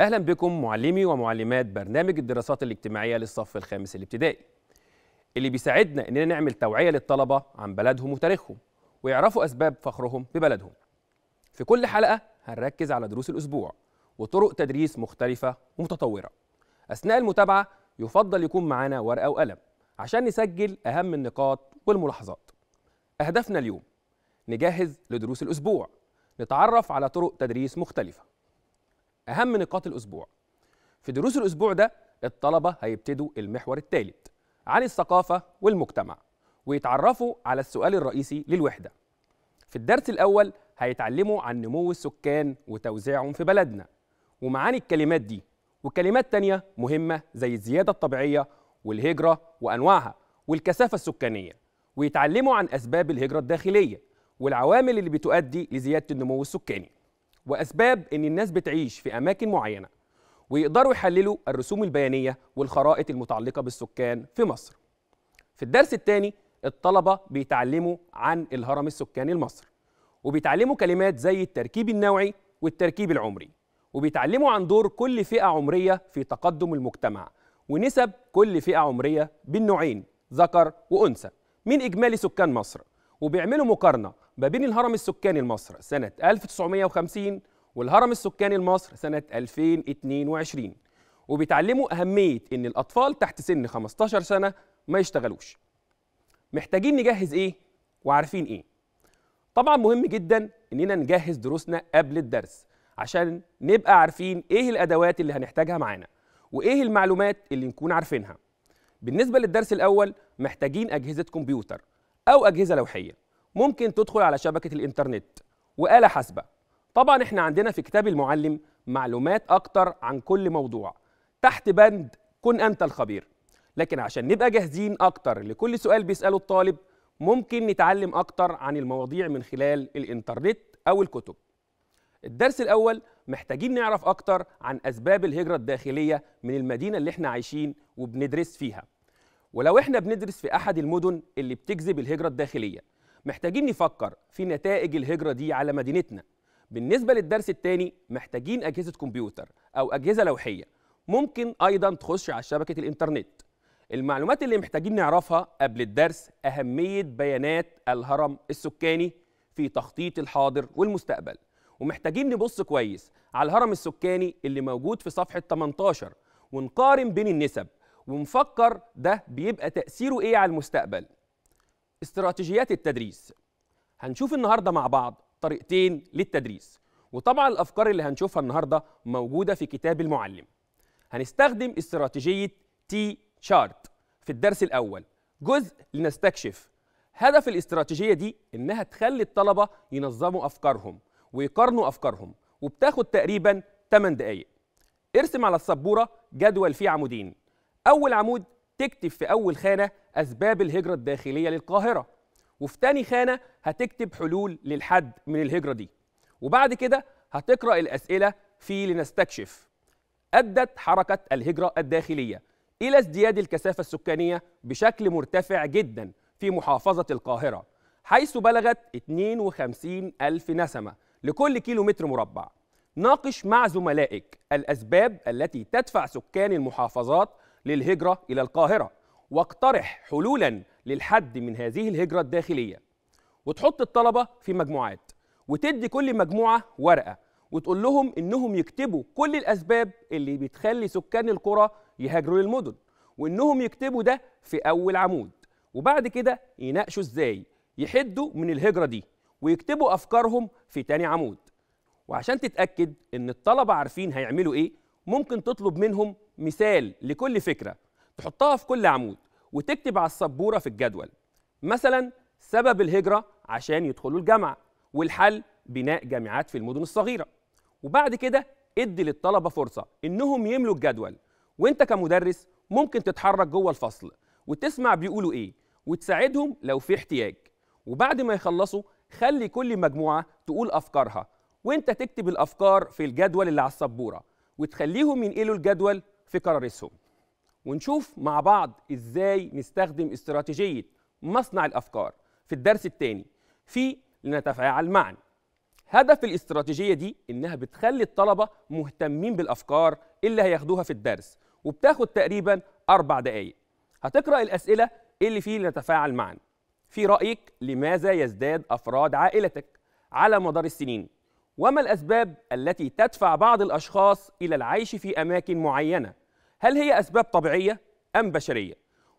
أهلا بكم معلمي ومعلمات برنامج الدراسات الاجتماعية للصف الخامس الابتدائي اللي بيساعدنا إننا نعمل توعية للطلبة عن بلدهم وتاريخهم ويعرفوا أسباب فخرهم ببلدهم في كل حلقة هنركز على دروس الأسبوع وطرق تدريس مختلفة ومتطورة أثناء المتابعة يفضل يكون معانا ورقة وقلم عشان نسجل أهم النقاط والملاحظات أهدافنا اليوم نجهز لدروس الأسبوع نتعرف على طرق تدريس مختلفة أهم نقاط الأسبوع في دروس الأسبوع ده الطلبة هيبتدوا المحور الثالث عن الثقافة والمجتمع ويتعرفوا على السؤال الرئيسي للوحدة في الدرس الأول هيتعلموا عن نمو السكان وتوزيعهم في بلدنا ومعاني الكلمات دي وكلمات تانية مهمة زي الزيادة الطبيعية والهجرة وأنواعها والكثافة السكانية ويتعلموا عن أسباب الهجرة الداخلية والعوامل اللي بتؤدي لزيادة النمو السكاني وأسباب إن الناس بتعيش في أماكن معينة ويقدروا يحللوا الرسوم البيانية والخرائط المتعلقة بالسكان في مصر في الدرس الثاني الطلبة بيتعلموا عن الهرم السكاني لمصر وبيتعلموا كلمات زي التركيب النوعي والتركيب العمري وبيتعلموا عن دور كل فئة عمرية في تقدم المجتمع ونسب كل فئة عمرية بالنوعين ذكر وأنثى من إجمالي سكان مصر وبيعملوا مقارنة ما بين الهرم السكاني لمصر سنة 1950 والهرم السكاني لمصر سنة 2022 وبيتعلموا أهمية إن الأطفال تحت سن 15 سنة ما يشتغلوش محتاجين نجهز إيه وعارفين إيه طبعا مهم جدا إننا نجهز دروسنا قبل الدرس عشان نبقى عارفين إيه الأدوات اللي هنحتاجها معانا وإيه المعلومات اللي نكون عارفينها بالنسبة للدرس الأول محتاجين أجهزة كمبيوتر أو أجهزة لوحية ممكن تدخل على شبكة الإنترنت وآلة حاسبة طبعا احنا عندنا في كتاب المعلم معلومات أكتر عن كل موضوع تحت بند كن أنت الخبير لكن عشان نبقى جاهزين أكتر لكل سؤال بيسأله الطالب ممكن نتعلم أكتر عن المواضيع من خلال الإنترنت أو الكتب الدرس الأول محتاجين نعرف أكتر عن أسباب الهجرة الداخلية من المدينة اللي احنا عايشين وبندرس فيها ولو احنا بندرس في أحد المدن اللي بتجذب الهجرة الداخلية محتاجين نفكر في نتائج الهجرة دي على مدينتنا بالنسبة للدرس الثاني محتاجين أجهزة كمبيوتر أو أجهزة لوحية ممكن أيضا تخش على شبكة الإنترنت المعلومات اللي محتاجين نعرفها قبل الدرس أهمية بيانات الهرم السكاني في تخطيط الحاضر والمستقبل ومحتاجين نبص كويس على الهرم السكاني اللي موجود في صفحة 18 ونقارن بين النسب ونفكر ده بيبقى تأثيره إيه على المستقبل استراتيجيات التدريس هنشوف النهارده مع بعض طريقتين للتدريس وطبعا الافكار اللي هنشوفها النهارده موجوده في كتاب المعلم هنستخدم استراتيجيه تي شارت في الدرس الاول جزء لنستكشف هدف الاستراتيجيه دي انها تخلي الطلبه ينظموا افكارهم ويقارنوا افكارهم وبتاخد تقريبا 8 دقائق ارسم على السبوره جدول فيه عمودين اول عمود تكتب في أول خانة أسباب الهجرة الداخلية للقاهرة وفي تاني خانة هتكتب حلول للحد من الهجرة دي وبعد كده هتقرأ الأسئلة في لنستكشف أدت حركة الهجرة الداخلية إلى ازدياد الكثافة السكانية بشكل مرتفع جدا في محافظة القاهرة حيث بلغت 52 ألف نسمة لكل كيلو متر مربع ناقش مع زملائك الأسباب التي تدفع سكان المحافظات للهجرة إلى القاهرة واقترح حلولا للحد من هذه الهجرة الداخلية وتحط الطلبة في مجموعات وتدي كل مجموعة ورقة وتقول لهم إنهم يكتبوا كل الأسباب اللي بتخلي سكان القرى يهاجروا للمدن وإنهم يكتبوا ده في أول عمود وبعد كده يناقشوا إزاي يحدوا من الهجرة دي ويكتبوا أفكارهم في تاني عمود وعشان تتأكد إن الطلبة عارفين هيعملوا إيه ممكن تطلب منهم مثال لكل فكرة تحطها في كل عمود وتكتب على السبورة في الجدول مثلا سبب الهجرة عشان يدخلوا الجامعة والحل بناء جامعات في المدن الصغيرة وبعد كده ادي للطلبة فرصة انهم يملوا الجدول وانت كمدرس ممكن تتحرك جوه الفصل وتسمع بيقولوا ايه وتساعدهم لو في احتياج وبعد ما يخلصوا خلي كل مجموعة تقول أفكارها وانت تكتب الأفكار في الجدول اللي على السبورة وتخليهم ينقلوا الجدول في قرار السوق ونشوف مع بعض ازاي نستخدم استراتيجيه مصنع الافكار في الدرس الثاني في لنتفاعل معا هدف الاستراتيجيه دي انها بتخلي الطلبه مهتمين بالافكار اللي هياخدوها في الدرس وبتاخد تقريبا اربع دقائق هتقرا الاسئله اللي فيه لنتفاعل معا في رايك لماذا يزداد افراد عائلتك على مدار السنين وما الاسباب التي تدفع بعض الاشخاص الى العيش في اماكن معينه هل هي أسباب طبيعية أم بشرية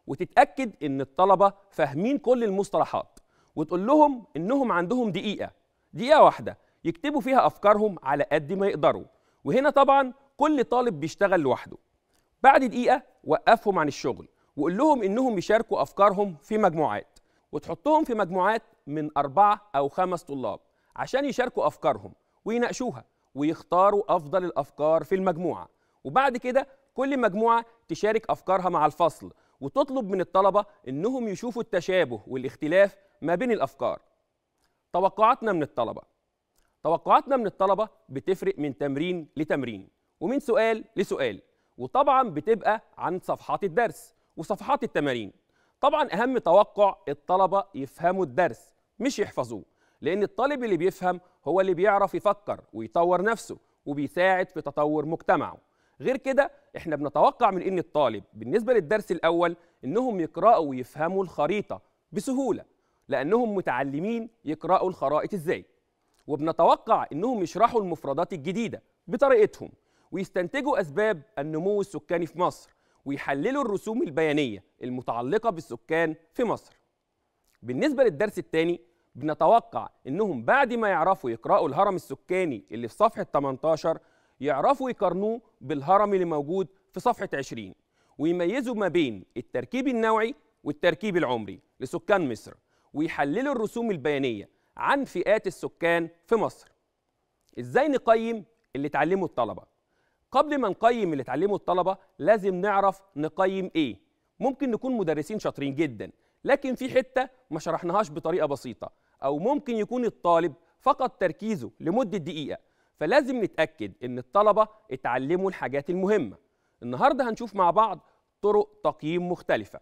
وتتأكد إن الطلبة فاهمين كل المصطلحات وتقول لهم إنهم عندهم دقيقة دقيقة واحدة يكتبوا فيها أفكارهم على قد ما يقدروا وهنا طبعا كل طالب بيشتغل لوحده بعد دقيقة وقفهم عن الشغل وقول لهم إنهم يشاركوا أفكارهم في مجموعات وتحطهم في مجموعات من أربعة أو خمس طلاب عشان يشاركوا أفكارهم ويناقشوها ويختاروا أفضل الأفكار في المجموعة وبعد كده كل مجموعة تشارك أفكارها مع الفصل وتطلب من الطلبة إنهم يشوفوا التشابه والاختلاف ما بين الأفكار توقعاتنا من الطلبة توقعاتنا من الطلبة بتفرق من تمرين لتمرين ومن سؤال لسؤال وطبعا بتبقى عن صفحات الدرس وصفحات التمارين طبعا أهم توقع الطلبة يفهموا الدرس مش يحفظوه لأن الطالب اللي بيفهم هو اللي بيعرف يفكر ويطور نفسه وبيساعد في تطور مجتمعه غير كده احنا بنتوقع من ان الطالب بالنسبه للدرس الاول انهم يقراوا ويفهموا الخريطه بسهوله لانهم متعلمين يقراوا الخرائط ازاي وبنتوقع انهم يشرحوا المفردات الجديده بطريقتهم ويستنتجوا اسباب النمو السكاني في مصر ويحللوا الرسوم البيانيه المتعلقه بالسكان في مصر بالنسبه للدرس الثاني بنتوقع انهم بعد ما يعرفوا يقراوا الهرم السكاني اللي في صفحه 18 يعرفوا يقارنوه بالهرم اللي موجود في صفحة 20 ويميزوا ما بين التركيب النوعي والتركيب العمري لسكان مصر ويحللوا الرسوم البيانية عن فئات السكان في مصر ازاي نقيم اللي اتعلمه الطلبة قبل ما نقيم اللي اتعلمه الطلبة لازم نعرف نقيم ايه ممكن نكون مدرسين شاطرين جدا لكن في حتة ما شرحناهاش بطريقة بسيطة أو ممكن يكون الطالب فقد تركيزه لمدة دقيقة فلازم نتاكد ان الطلبه اتعلموا الحاجات المهمه النهارده هنشوف مع بعض طرق تقييم مختلفه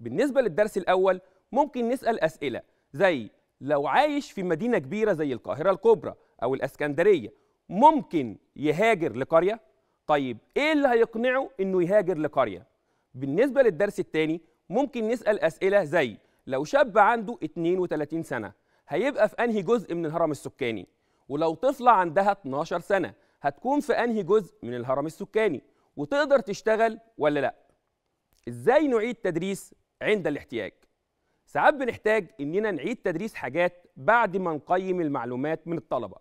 بالنسبه للدرس الاول ممكن نسال اسئله زي لو عايش في مدينه كبيره زي القاهره الكبرى او الاسكندريه ممكن يهاجر لقريه طيب ايه اللي هيقنعه انه يهاجر لقريه بالنسبه للدرس الثاني ممكن نسال اسئله زي لو شاب عنده 32 سنه هيبقى في انهي جزء من الهرم السكاني ولو طفلة عندها 12 سنة هتكون في أنهي جزء من الهرم السكاني وتقدر تشتغل ولا لأ إزاي نعيد تدريس عند الاحتياج ساعات بنحتاج إننا نعيد تدريس حاجات بعد ما نقيم المعلومات من الطلبة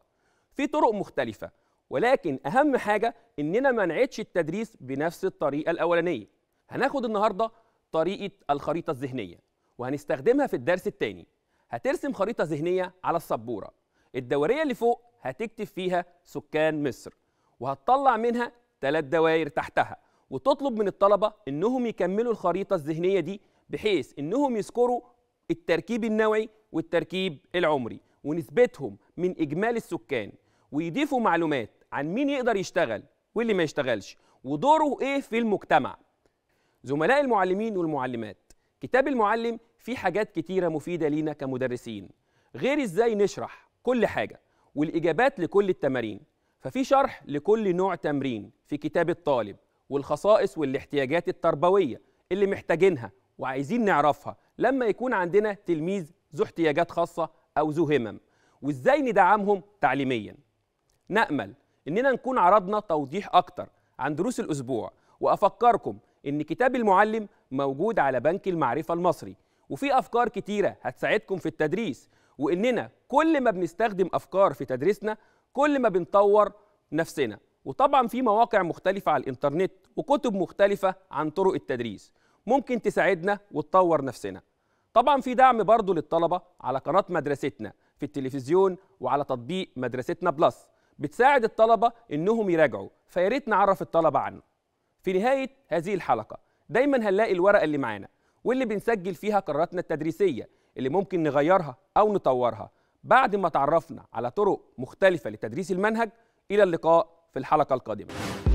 في طرق مختلفة ولكن أهم حاجة إننا ما نعيدش التدريس بنفس الطريقة الأولانية هناخد النهاردة طريقة الخريطة الذهنية وهنستخدمها في الدرس التاني هترسم خريطة ذهنية على السبورة الدورية اللي فوق هتكتب فيها سكان مصر وهتطلع منها ثلاث دوائر تحتها وتطلب من الطلبة إنهم يكملوا الخريطة الذهنية دي بحيث إنهم يذكروا التركيب النوعي والتركيب العمري ونسبتهم من إجمالي السكان ويضيفوا معلومات عن مين يقدر يشتغل واللي ما يشتغلش ودوره إيه في المجتمع زملاء المعلمين والمعلمات كتاب المعلم فيه حاجات كتيرة مفيدة لينا كمدرسين غير إزاي نشرح كل حاجة والإجابات لكل التمارين ففي شرح لكل نوع تمرين في كتاب الطالب والخصائص والاحتياجات التربوية اللي محتاجينها وعايزين نعرفها لما يكون عندنا تلميذ ذو احتياجات خاصة أو ذو همم وإزاي ندعمهم تعليميا نأمل إننا نكون عرضنا توضيح أكتر عن دروس الأسبوع وأفكركم إن كتاب المعلم موجود على بنك المعرفة المصري وفي أفكار كتيرة هتساعدكم في التدريس واننا كل ما بنستخدم افكار في تدريسنا كل ما بنطور نفسنا وطبعا في مواقع مختلفه على الانترنت وكتب مختلفه عن طرق التدريس ممكن تساعدنا وتطور نفسنا طبعا في دعم برضه للطلبه على قناه مدرستنا في التلفزيون وعلى تطبيق مدرستنا بلس بتساعد الطلبه انهم يراجعوا فيا ريت نعرف الطلبه عنه في نهايه هذه الحلقه دايما هنلاقي الورقه اللي معانا واللي بنسجل فيها قراراتنا التدريسيه اللي ممكن نغيرها أو نطورها بعد ما تعرفنا على طرق مختلفة لتدريس المنهج إلى اللقاء في الحلقة القادمة